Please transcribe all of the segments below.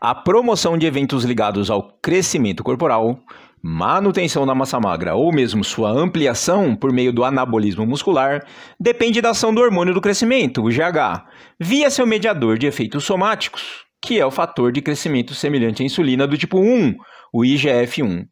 a promoção de eventos ligados ao crescimento corporal, manutenção da massa magra ou mesmo sua ampliação por meio do anabolismo muscular depende da ação do hormônio do crescimento, o GH, via seu mediador de efeitos somáticos, que é o fator de crescimento semelhante à insulina do tipo 1, o IGF-1.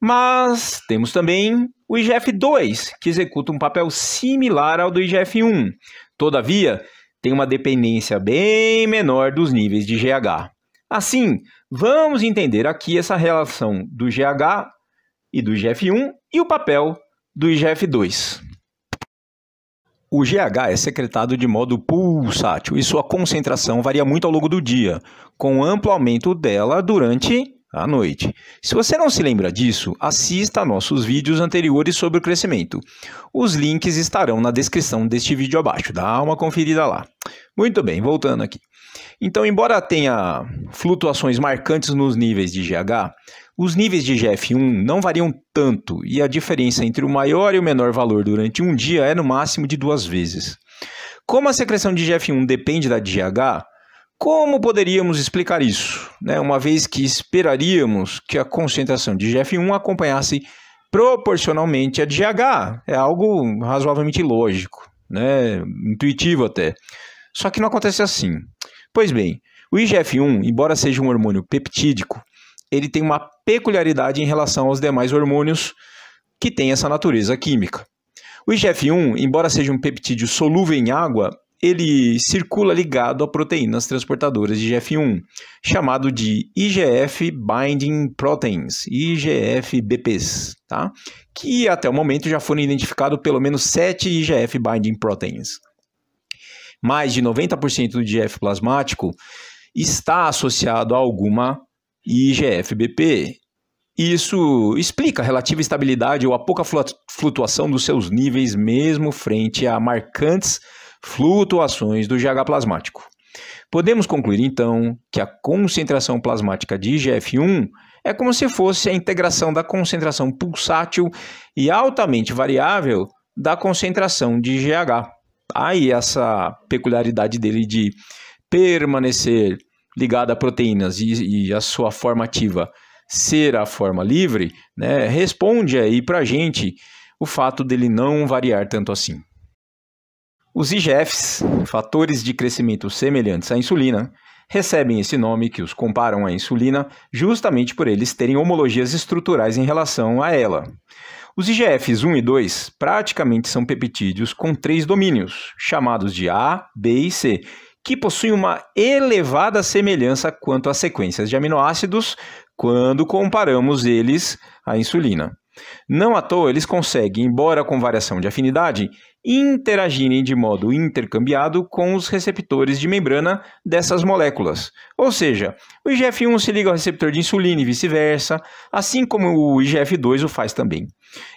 Mas temos também o IGF-2, que executa um papel similar ao do IGF-1. Todavia, tem uma dependência bem menor dos níveis de GH. Assim, vamos entender aqui essa relação do GH e do IGF-1 e o papel do IGF-2. O GH é secretado de modo pulsátil e sua concentração varia muito ao longo do dia, com amplo aumento dela durante à noite. Se você não se lembra disso, assista a nossos vídeos anteriores sobre o crescimento. Os links estarão na descrição deste vídeo abaixo, dá uma conferida lá. Muito bem, voltando aqui. Então, embora tenha flutuações marcantes nos níveis de GH, os níveis de GF1 não variam tanto e a diferença entre o maior e o menor valor durante um dia é no máximo de duas vezes. Como a secreção de GF1 depende da de GH, como poderíamos explicar isso? Né? Uma vez que esperaríamos que a concentração de GF1 acompanhasse proporcionalmente a de É algo razoavelmente lógico, né? intuitivo até. Só que não acontece assim. Pois bem, o IGF-1, embora seja um hormônio peptídico, ele tem uma peculiaridade em relação aos demais hormônios que têm essa natureza química. O IGF-1, embora seja um peptídeo solúvel em água, ele circula ligado a proteínas transportadoras de GF1, chamado de IGF Binding Proteins, IGF-BPs, tá? que até o momento já foram identificados pelo menos 7 IGF Binding Proteins. Mais de 90% do IGF plasmático está associado a alguma IGF-BP. Isso explica a relativa estabilidade ou a pouca flutuação dos seus níveis, mesmo frente a marcantes flutuações do GH plasmático. Podemos concluir então que a concentração plasmática de IGF-1 é como se fosse a integração da concentração pulsátil e altamente variável da concentração de GH. Aí essa peculiaridade dele de permanecer ligada a proteínas e, e a sua forma ativa ser a forma livre, né, responde aí para gente o fato dele não variar tanto assim. Os IGFs, fatores de crescimento semelhantes à insulina, recebem esse nome que os comparam à insulina justamente por eles terem homologias estruturais em relação a ela. Os IGFs 1 e 2 praticamente são peptídeos com três domínios, chamados de A, B e C, que possuem uma elevada semelhança quanto às sequências de aminoácidos quando comparamos eles à insulina. Não à toa, eles conseguem, embora com variação de afinidade, interagirem de modo intercambiado com os receptores de membrana dessas moléculas. Ou seja, o IGF-1 se liga ao receptor de insulina e vice-versa, assim como o IGF-2 o faz também.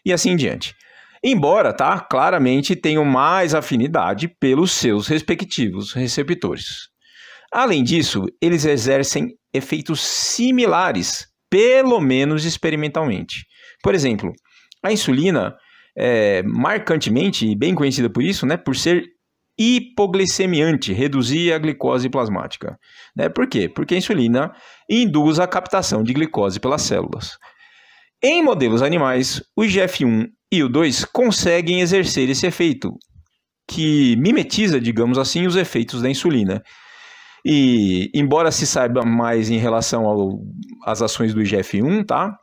E assim em diante. Embora, tá, claramente tenham mais afinidade pelos seus respectivos receptores. Além disso, eles exercem efeitos similares, pelo menos experimentalmente. Por exemplo, a insulina é marcantemente e bem conhecida por isso, né, por ser hipoglicemiante, reduzir a glicose plasmática. Né? Por quê? Porque a insulina induz a captação de glicose pelas células. Em modelos animais, o GF1 e o 2 conseguem exercer esse efeito, que mimetiza, digamos assim, os efeitos da insulina. E, embora se saiba mais em relação às ações do IGF-1, tá?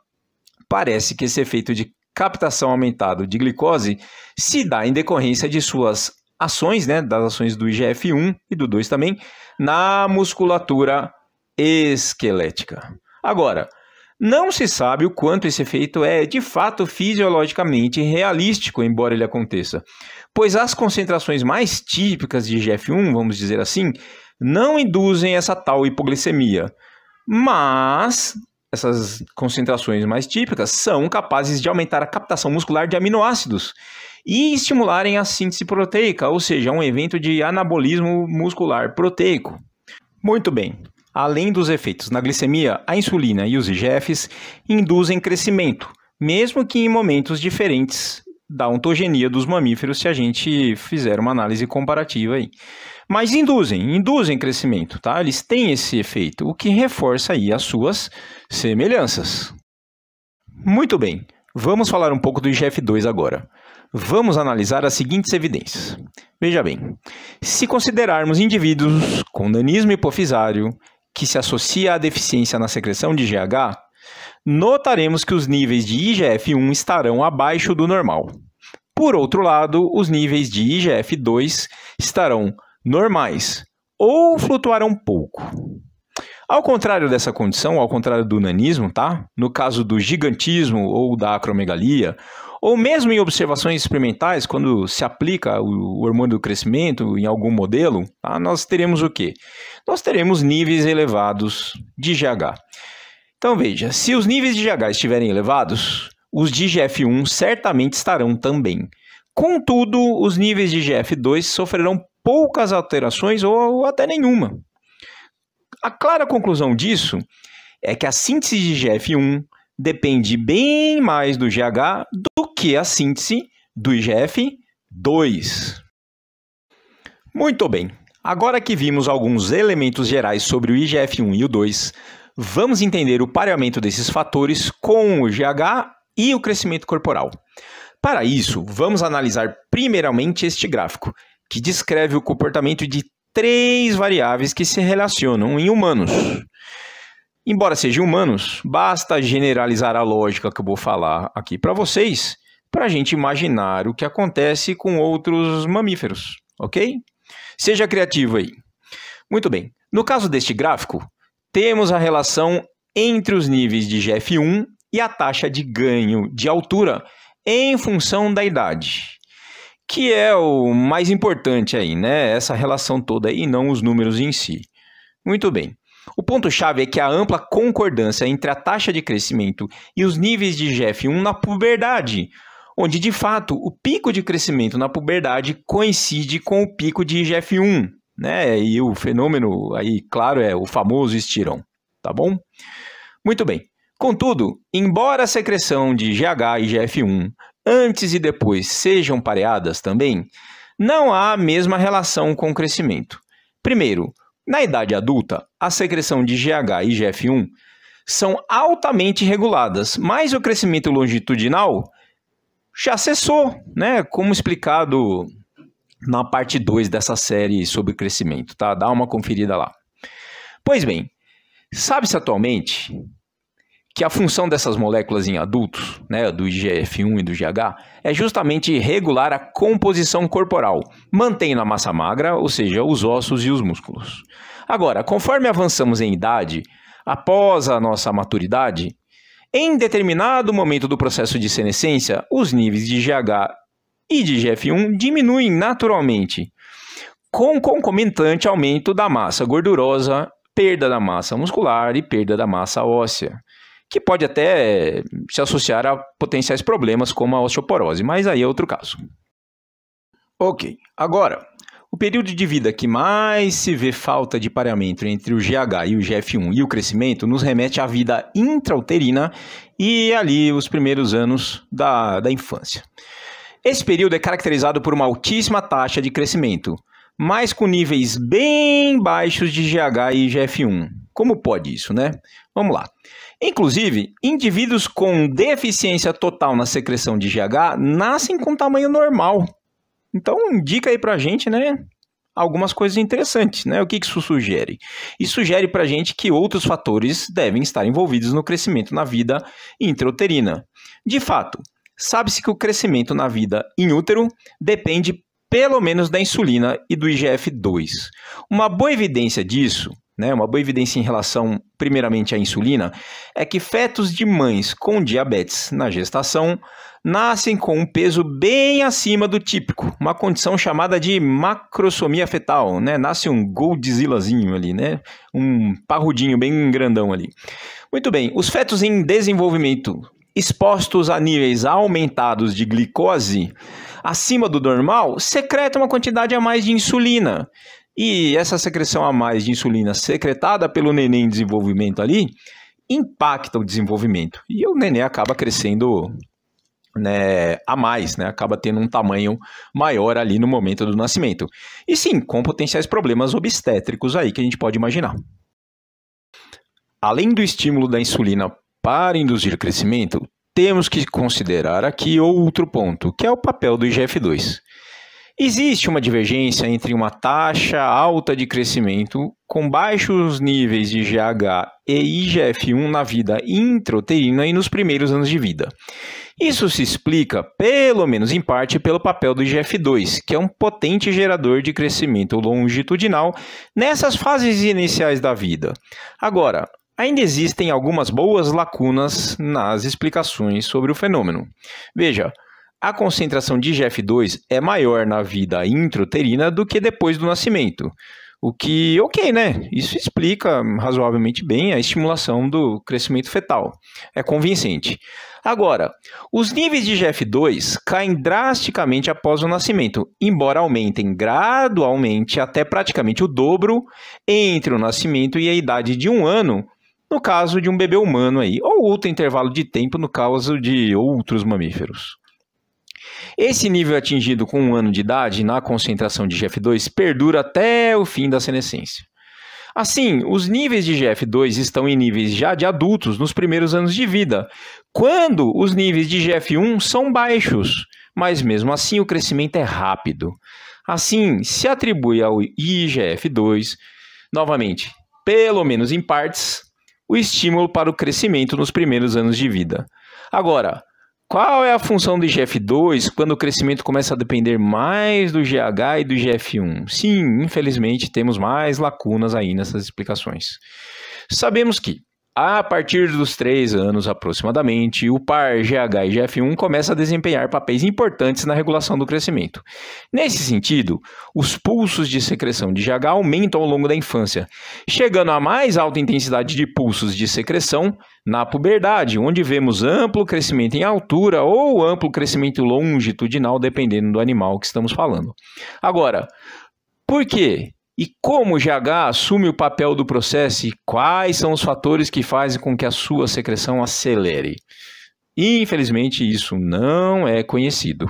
parece que esse efeito de captação aumentado de glicose se dá em decorrência de suas ações, né, das ações do IGF-1 e do 2 também, na musculatura esquelética. Agora, não se sabe o quanto esse efeito é de fato fisiologicamente realístico, embora ele aconteça, pois as concentrações mais típicas de IGF-1, vamos dizer assim, não induzem essa tal hipoglicemia. Mas essas concentrações mais típicas são capazes de aumentar a captação muscular de aminoácidos e estimularem a síntese proteica, ou seja, um evento de anabolismo muscular proteico. Muito bem. Além dos efeitos na glicemia, a insulina e os IGFs induzem crescimento, mesmo que em momentos diferentes da ontogenia dos mamíferos, se a gente fizer uma análise comparativa aí mas induzem, induzem crescimento, tá? Eles têm esse efeito, o que reforça aí as suas semelhanças. Muito bem, vamos falar um pouco do IGF-2 agora. Vamos analisar as seguintes evidências. Veja bem, se considerarmos indivíduos com danismo hipofisário que se associa à deficiência na secreção de GH, notaremos que os níveis de IGF-1 estarão abaixo do normal. Por outro lado, os níveis de IGF-2 estarão normais ou flutuaram pouco. Ao contrário dessa condição, ao contrário do nanismo, tá? No caso do gigantismo ou da acromegalia, ou mesmo em observações experimentais, quando se aplica o hormônio do crescimento em algum modelo, tá? nós teremos o quê? Nós teremos níveis elevados de GH. Então veja, se os níveis de GH estiverem elevados, os de GF1 certamente estarão também. Contudo, os níveis de GF2 sofrerão poucas alterações ou, ou até nenhuma. A clara conclusão disso é que a síntese de GF1 depende bem mais do GH do que a síntese do IGF-2. Muito bem, agora que vimos alguns elementos gerais sobre o IGF-1 e o 2, vamos entender o pareamento desses fatores com o GH e o crescimento corporal. Para isso, vamos analisar primeiramente este gráfico, que descreve o comportamento de três variáveis que se relacionam em humanos. Embora sejam humanos, basta generalizar a lógica que eu vou falar aqui para vocês para a gente imaginar o que acontece com outros mamíferos, ok? Seja criativo aí. Muito bem. No caso deste gráfico, temos a relação entre os níveis de GF1 e a taxa de ganho de altura em função da idade que é o mais importante aí, né? Essa relação toda e não os números em si. Muito bem. O ponto-chave é que a ampla concordância entre a taxa de crescimento e os níveis de GF1 na puberdade, onde de fato o pico de crescimento na puberdade coincide com o pico de GF1, né? E o fenômeno aí, claro, é o famoso estirão, tá bom? Muito bem. Contudo, embora a secreção de GH e GF1 antes e depois sejam pareadas também, não há a mesma relação com o crescimento. Primeiro, na idade adulta, a secreção de GH e GF1 são altamente reguladas, mas o crescimento longitudinal já cessou, né? Como explicado na parte 2 dessa série sobre crescimento, tá? Dá uma conferida lá. Pois bem, sabe-se atualmente que a função dessas moléculas em adultos, né, do IGF-1 e do GH, é justamente regular a composição corporal, mantendo a massa magra, ou seja, os ossos e os músculos. Agora, conforme avançamos em idade, após a nossa maturidade, em determinado momento do processo de senescência, os níveis de GH e de GF1 diminuem naturalmente, com concomitante aumento da massa gordurosa, perda da massa muscular e perda da massa óssea que pode até se associar a potenciais problemas como a osteoporose, mas aí é outro caso. Ok, agora, o período de vida que mais se vê falta de pareamento entre o GH e o GF1 e o crescimento nos remete à vida intrauterina e ali os primeiros anos da, da infância. Esse período é caracterizado por uma altíssima taxa de crescimento, mas com níveis bem baixos de GH e GF1. Como pode isso, né? Vamos lá. Inclusive, indivíduos com deficiência total na secreção de GH nascem com tamanho normal. Então, indica aí pra gente, né? Algumas coisas interessantes, né? O que isso sugere? Isso sugere pra gente que outros fatores devem estar envolvidos no crescimento na vida intrauterina. De fato, sabe-se que o crescimento na vida em útero depende pelo menos da insulina e do IGF-2. Uma boa evidência disso né, uma boa evidência em relação, primeiramente, à insulina, é que fetos de mães com diabetes na gestação nascem com um peso bem acima do típico, uma condição chamada de macrosomia fetal, né? Nasce um goldzillazinho ali, né? Um parrudinho bem grandão ali. Muito bem, os fetos em desenvolvimento expostos a níveis aumentados de glicose acima do normal, secretam uma quantidade a mais de insulina, e essa secreção a mais de insulina secretada pelo neném em desenvolvimento ali impacta o desenvolvimento. E o neném acaba crescendo né, a mais, né, acaba tendo um tamanho maior ali no momento do nascimento. E sim, com potenciais problemas obstétricos aí que a gente pode imaginar. Além do estímulo da insulina para induzir crescimento, temos que considerar aqui outro ponto, que é o papel do IGF-2. Existe uma divergência entre uma taxa alta de crescimento com baixos níveis de GH e IGF-1 na vida intrauterina e nos primeiros anos de vida. Isso se explica, pelo menos em parte, pelo papel do IGF-2, que é um potente gerador de crescimento longitudinal nessas fases iniciais da vida. Agora, ainda existem algumas boas lacunas nas explicações sobre o fenômeno. Veja, a concentração de GF2 é maior na vida intrauterina do que depois do nascimento. O que, ok, né? Isso explica razoavelmente bem a estimulação do crescimento fetal. É convincente. Agora, os níveis de GF2 caem drasticamente após o nascimento, embora aumentem gradualmente até praticamente o dobro entre o nascimento e a idade de um ano, no caso de um bebê humano aí, ou outro intervalo de tempo no caso de outros mamíferos. Esse nível atingido com um ano de idade na concentração de GF2 perdura até o fim da senescência. Assim, os níveis de GF2 estão em níveis já de adultos nos primeiros anos de vida, quando os níveis de GF1 são baixos, mas mesmo assim o crescimento é rápido. Assim, se atribui ao IGF2, novamente, pelo menos em partes, o estímulo para o crescimento nos primeiros anos de vida. Agora, qual é a função do IGF-2 quando o crescimento começa a depender mais do GH e do IGF-1? Sim, infelizmente temos mais lacunas aí nessas explicações. Sabemos que a partir dos três anos aproximadamente, o par GH e GF1 começa a desempenhar papéis importantes na regulação do crescimento. Nesse sentido, os pulsos de secreção de GH aumentam ao longo da infância, chegando a mais alta intensidade de pulsos de secreção na puberdade, onde vemos amplo crescimento em altura ou amplo crescimento longitudinal, dependendo do animal que estamos falando. Agora, por que e como o GH assume o papel do processo e quais são os fatores que fazem com que a sua secreção acelere? Infelizmente, isso não é conhecido.